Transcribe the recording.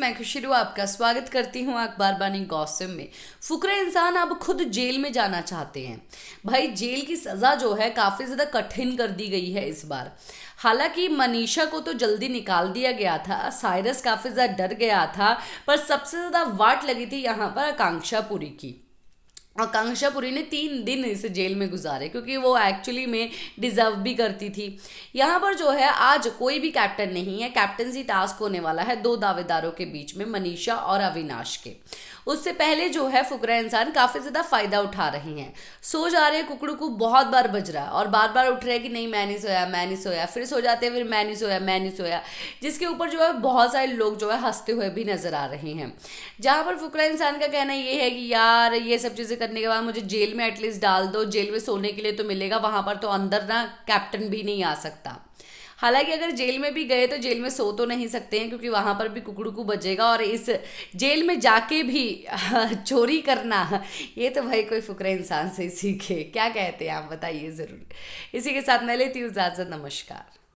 मैं खुशीरू आपका स्वागत करती हूँ अखबार बानी गौसम में फुकरे इंसान अब खुद जेल में जाना चाहते हैं भाई जेल की सज़ा जो है काफ़ी ज़्यादा कठिन कर दी गई है इस बार हालांकि मनीषा को तो जल्दी निकाल दिया गया था साइरस काफ़ी ज़्यादा डर गया था पर सबसे ज़्यादा वाट लगी थी यहाँ पर आकांक्षा पूरी की आकांक्षा पुरी ने तीन दिन इसे जेल में गुजारे क्योंकि वो एक्चुअली में डिजर्व भी करती थी यहाँ पर जो है आज कोई भी कैप्टन नहीं है कैप्टनसी टास्क होने वाला है दो दावेदारों के बीच में मनीषा और अविनाश के उससे पहले जो है फुकरा इंसान काफ़ी ज़्यादा फायदा उठा रहे हैं सो जा रहे कुकड़ू को बहुत बार बज रहा है और बार बार उठ रहे हैं कि नहीं मैं नहीं सोया मैं नहीं सोया फिर सो जाते फिर मैं नहीं सोया मैं नहीं सोया जिसके ऊपर जो है बहुत सारे लोग जो है हंसते हुए भी नजर आ रहे हैं जहाँ पर फुकरा इंसान का कहना ये है कि यार ये सब चीज़ें करने के बाद मुझे जेल में एटलीस्ट डाल दो जेल में सोने के लिए तो मिलेगा वहाँ पर तो अंदर ना कैप्टन भी नहीं आ सकता हालांकि अगर जेल में भी गए तो जेल में सो तो नहीं सकते हैं क्योंकि वहाँ पर भी कुकड़ू बजेगा और इस जेल में जाके भी चोरी करना ये तो भाई कोई फुकरा इंसान से सीखे क्या कहते हैं आप बताइए ज़रूर इसी के साथ मैं लेती हूँ इजाज़त नमस्कार